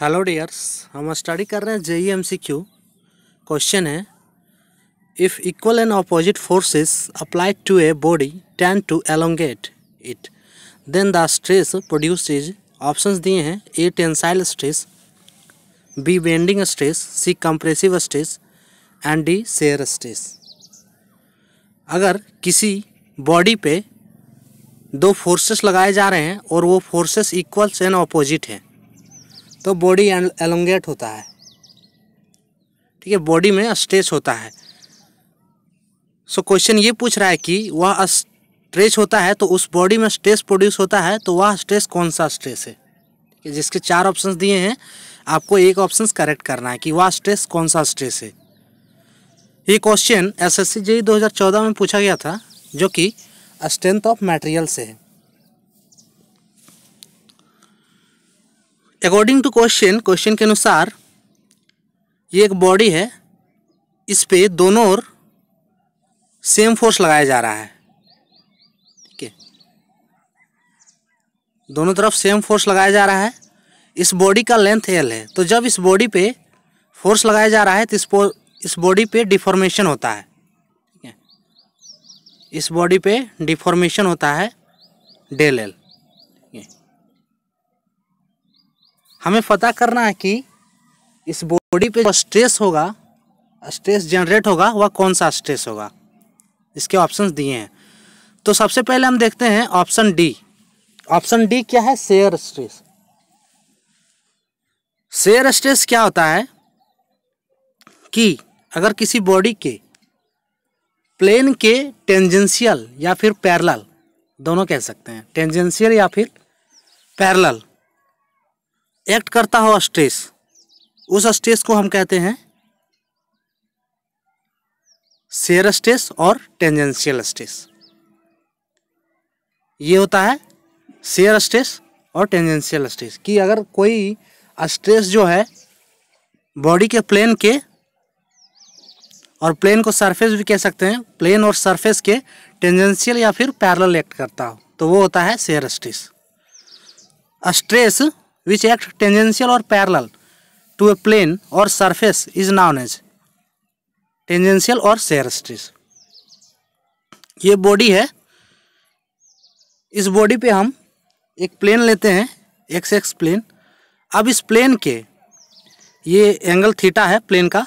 hello dears हम study कर रहे हैं JE M C Q question है if equal and opposite forces applied to a body tend to elongate it then the stress produce is options दिए हैं A tensile stress B bending stress C compressive stress and D shear stress अगर किसी body पे दो forces लगाए जा रहे हैं और वो फोर्सेस इक्वल्स एंड ऑपोजिट हैं तो बॉडी एलोंगेट होता है ठीक है बॉडी में स्ट्रेच होता है सो so, क्वेश्चन ये पूछ रहा है कि वह स्ट्रेच होता है तो उस बॉडी में स्ट्रेस प्रोड्यूस होता है तो वह स्ट्रेस कौन सा स्ट्रेस है ठीक है जिसके चार ऑप्शन दिए हैं आपको एक ऑप्शन करेक्ट करना है कि वह स्ट्रेस कौन सा स्ट्रेस है ये क्वेश्चन एस एस 2014 में पूछा गया था जो कि स्ट्रेंथ ऑफ मटेरियल से है अकॉर्डिंग टू क्वेश्चन क्वेश्चन के अनुसार ये एक बॉडी है इस पे दोनों ओर सेम फोर्स लगाया जा रहा है ठीक है दोनों तरफ सेम फोर्स लगाया जा रहा है इस बॉडी का लेंथ एल है तो जब इस बॉडी पे फोर्स लगाया जा रहा है तो इस इस बॉडी पे डिफॉर्मेशन होता है ठीक है इस बॉडी पे डिफॉर्मेशन होता है डेल एल ठीक है हमें पता करना है कि इस बॉडी पे जो स्ट्रेस होगा स्ट्रेस जनरेट होगा वह कौन सा स्ट्रेस होगा इसके ऑप्शंस दिए हैं तो सबसे पहले हम देखते हैं ऑप्शन डी ऑप्शन डी क्या है शेयर स्ट्रेस शेयर स्ट्रेस क्या होता है कि अगर किसी बॉडी के प्लेन के टेंजेंशियल या फिर पैरल दोनों कह सकते हैं टेंजेंशियल या फिर पैरल एक्ट करता हो स्ट्रेस उस स्ट्रेस को हम कहते हैं शेयर स्ट्रेस और टेंजेंशियल स्ट्रेस ये होता है शेयर स्ट्रेस और टेंजेंशियल स्ट्रेस कि अगर कोई स्ट्रेस जो है बॉडी के प्लेन के और प्लेन को सरफेस भी कह सकते हैं प्लेन और सरफेस के टेंजेंशियल या फिर पैरेलल एक्ट करता हो तो वो होता है shear stress stress which act tangential और पैरल टू ए प्लेन और surface is known as tangential और स्ट्रेस ये बॉडी है इस बॉडी पे हम एक प्लेन लेते हैं एक्स एक्स प्लेन अब इस प्लेन के ये एंगल थीटा है प्लेन का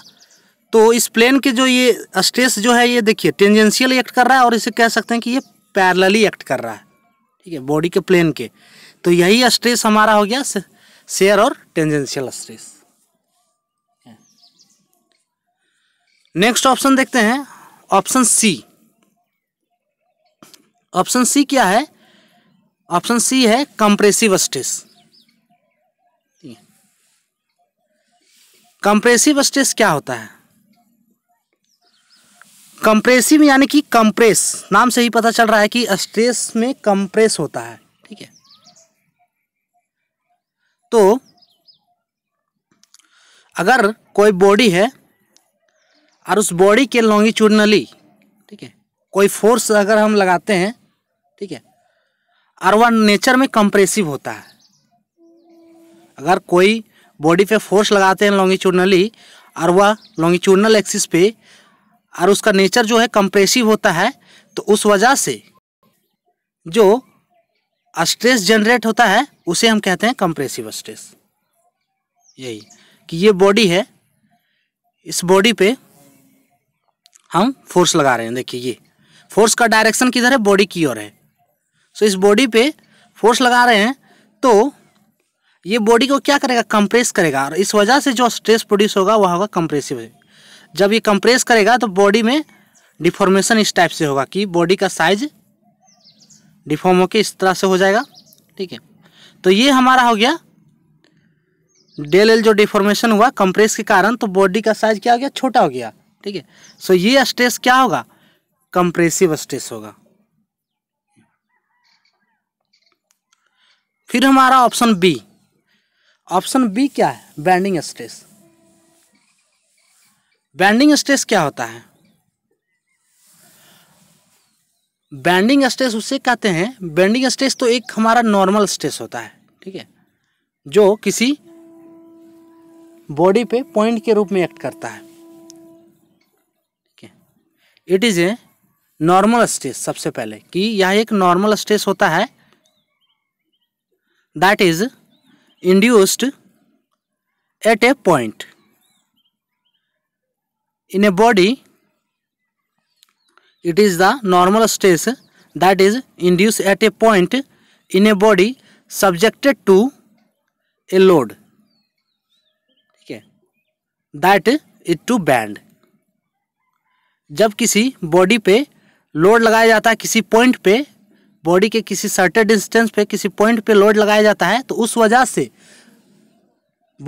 तो इस प्लेन के जो ये स्ट्रेस जो है ये देखिए टेंजेंशियल एक्ट कर रहा है और इसे कह सकते हैं कि ये पैरलली एक्ट कर रहा है ठीक है बॉडी के प्लेन के तो यही स्ट्रेस हमारा हो गया शेयर और टेंजेंशियल स्ट्रेस नेक्स्ट ऑप्शन देखते हैं ऑप्शन सी ऑप्शन सी क्या है ऑप्शन सी है कंप्रेसिव स्ट्रेस कंप्रेसिव स्ट्रेस क्या होता है कंप्रेसिव यानी कि कंप्रेस नाम से ही पता चल रहा है कि स्ट्रेस में कंप्रेस होता है ठीक है तो अगर कोई बॉडी है और उस बॉडी के लॉन्गिट्यूडनली ठीक है कोई फोर्स अगर हम लगाते हैं ठीक है और वह नेचर में कंप्रेसिव होता है अगर कोई बॉडी पे फोर्स लगाते हैं लॉन्गिट्यूडनली और वह लॉन्गिट्यूडनल एक्सिस पे और उसका नेचर जो है कंप्रेसिव होता है तो उस वजह से जो स्ट्रेस जनरेट होता है उसे हम कहते हैं कंप्रेसिव स्ट्रेस यही कि ये बॉडी है इस बॉडी पे हम फोर्स लगा रहे हैं देखिए ये फोर्स का डायरेक्शन किधर है बॉडी की ओर है सो तो इस बॉडी पे फोर्स लगा रहे हैं तो ये बॉडी को क्या करेगा कंप्रेस करेगा और इस वजह से जो स्ट्रेस प्रोड्यूस होगा वह होगा कंप्रेसिव जब ये कंप्रेस करेगा तो बॉडी में डिफॉर्मेशन इस टाइप से होगा कि बॉडी का साइज डिफॉर्म होकर इस तरह से हो जाएगा ठीक है तो ये हमारा हो गया डेल एल जो डिफॉर्मेशन हुआ कंप्रेस के कारण तो बॉडी का साइज क्या हो गया छोटा हो गया ठीक है सो ये स्ट्रेस क्या होगा कंप्रेसिव स्ट्रेस होगा फिर हमारा ऑप्शन बी ऑप्शन बी क्या है बैंडिंग स्ट्रेस बैंडिंग स्ट्रेस क्या होता है बैंडिंग स्ट्रेस उसे कहते हैं बैंडिंग स्ट्रेस तो एक हमारा नॉर्मल स्ट्रेस होता है ठीक है जो किसी बॉडी पे पॉइंट के रूप में एक्ट करता है ठीक है it is a normal stress सबसे पहले कि यह एक नॉर्मल स्ट्रेस होता है that is induced at a point in a body it is the normal stress that is induced at a point in a body subjected to a load ठीक है that it to bend जब किसी body पे load लगाया जाता है किसी point पे बॉडी के किसी सर्टेन डिस्टेंस पे किसी पॉइंट पे लोड लगाया जाता है तो उस वजह से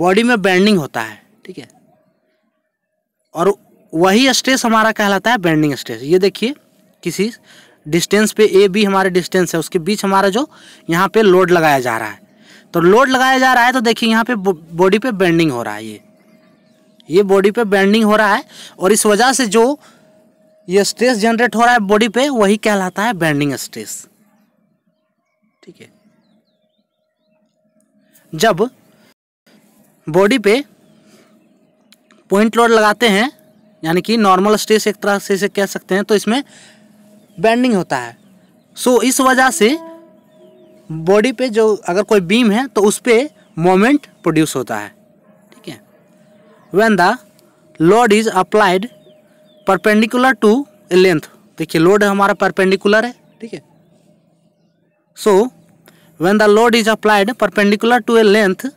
बॉडी में बैंडिंग होता है ठीक है और वही स्ट्रेस हमारा कहलाता है बेंडिंग स्ट्रेस ये देखिए किसी डिस्टेंस पे ए बी हमारे डिस्टेंस है उसके बीच हमारा जो यहाँ पे लोड लगाया जा रहा है तो लोड लगाया जा रहा है तो देखिए यहाँ पे बॉडी पे बेंडिंग हो रहा है ये ये बॉडी पे बेंडिंग हो रहा है और इस वजह से जो ये स्ट्रेस जनरेट हो रहा है बॉडी पे वही कहलाता है बेंडिंग स्ट्रेस ठीक है जब बॉडी पे पॉइंट लोड लगाते हैं यानी कि नॉर्मल स्ट्रेस एक तरह से इसे कह सकते हैं तो इसमें बैंडिंग होता है सो so, इस वजह से बॉडी पे जो अगर कोई बीम है तो उस पर मोमेंट प्रोड्यूस होता है ठीक है when the load is applied perpendicular to a length देखिए लोड हमारा परपेंडिकुलर है ठीक है so when the load is applied perpendicular to a length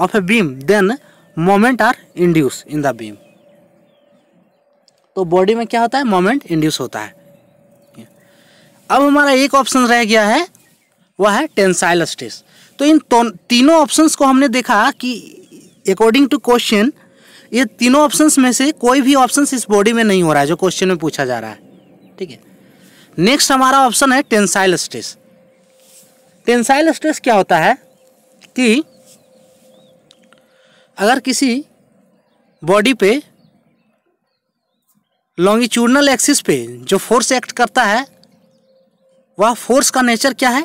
of a beam then moment are induce in the beam तो body में क्या होता है मोमेंट इंड्यूस होता है अब हमारा एक ऑप्शन रह गया है वह है टेंसाइल स्ट्रेस तो इन तो, तीनों ऑप्शंस को हमने देखा कि अकॉर्डिंग टू क्वेश्चन ये तीनों ऑप्शंस में से कोई भी ऑप्शन इस बॉडी में नहीं हो रहा है जो क्वेश्चन में पूछा जा रहा है ठीक है नेक्स्ट हमारा ऑप्शन है टेंसाइल स्ट्रेस टेंसाइल स्ट्रेस क्या होता है कि अगर किसी बॉडी पे लॉन्गिट्यूडनल एक्सिस पे जो फोर्स एक्ट करता है वह फोर्स का नेचर क्या है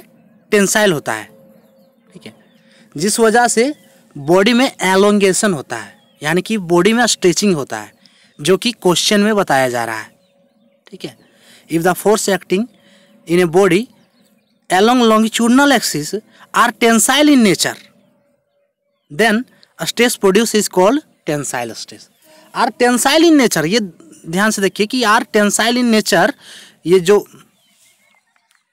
टेंसाइल होता है ठीक है जिस वजह से बॉडी में एलोंगेशन होता है यानी कि बॉडी में स्ट्रेचिंग होता है जो कि क्वेश्चन में बताया जा रहा है ठीक है if the force acting in a body along longitudinal axis are tensile in nature then stress produce is called tensile stress are tensile in nature ये ध्यान से देखिए कि आर टेंसाइल इन नेचर ये जो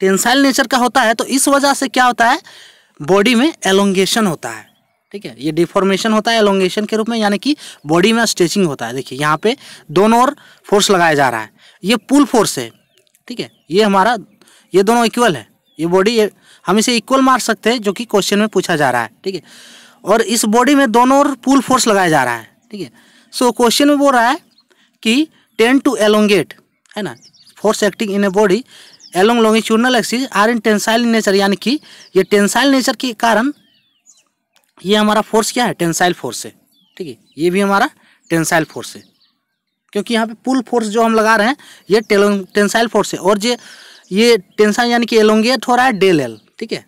टेंसाइल नेचर का होता है तो इस वजह से क्या होता है बॉडी में एलोंगेशन होता है ठीक है ये डिफॉर्मेशन होता है एलोंगेशन के रूप में यानी कि बॉडी में स्ट्रेचिंग होता है देखिए यहाँ पे दोनों ओर फोर्स लगाया जा रहा है ये पुल फोर्स है ठीक है ये हमारा ये दोनों इक्वल है ये बॉडी हम इसे इक्वल मार सकते हैं जो कि क्वेश्चन में पूछा जा रहा है ठीक है और इस बॉडी में दोनों ओर पुल फोर्स लगाया जा रहा है ठीक है सो क्वेश्चन में बोल रहा है कि टेंड टू एलोंगेट है ना force acting in a body along longitudinal axis are in tensile nature यानी कि ये टेंसाइल नेचर के कारण ये हमारा फोर्स क्या है टेंसाइल फोर्स है ठीक है ये भी हमारा टेंसाइल फोर्स है क्योंकि यहाँ पे पुल फोर्स जो हम लगा रहे हैं ये टेंसाइल फोर्स है और ये ये टेंसाइल यानी कि एलोंगेट हो रहा है डेल एल ठीक है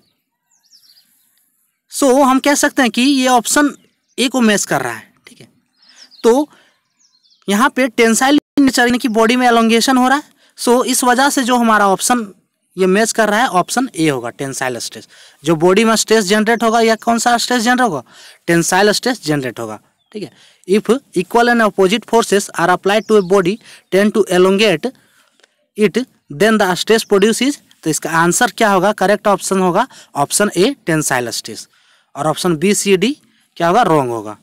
सो so, हम कह सकते हैं कि ये ऑप्शन ए को मैच कर रहा है ठीक है तो यहाँ पे टेंसाइल चर्बी की बॉडी में एलोंगेशन हो रहा है सो so, इस वजह से जो हमारा ऑप्शन ये मैच कर रहा है ऑप्शन ए होगा टेंसाइल स्ट्रेस जो बॉडी में स्ट्रेस जनरेट होगा या कौन सा स्ट्रेस जनरेट होगा टेंसाइल स्ट्रेस जनरेट होगा ठीक है if equal and opposite forces are applied to a body tend to elongate it then the stress produce is तो इसका आंसर क्या होगा करेक्ट ऑप्शन होगा ऑप्शन ए टेंसाइल स्ट्रेस और ऑप्शन बी सी डी क्या होगा रॉन्ग होगा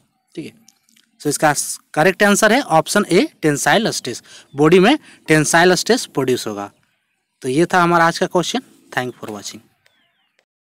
so इसका करेक्ट आंसर है option A tensile stress body में टेंसाइल स्ट्रेस प्रोड्यूस होगा तो ये था हमारा आज का क्वेश्चन थैंक फॉर वॉचिंग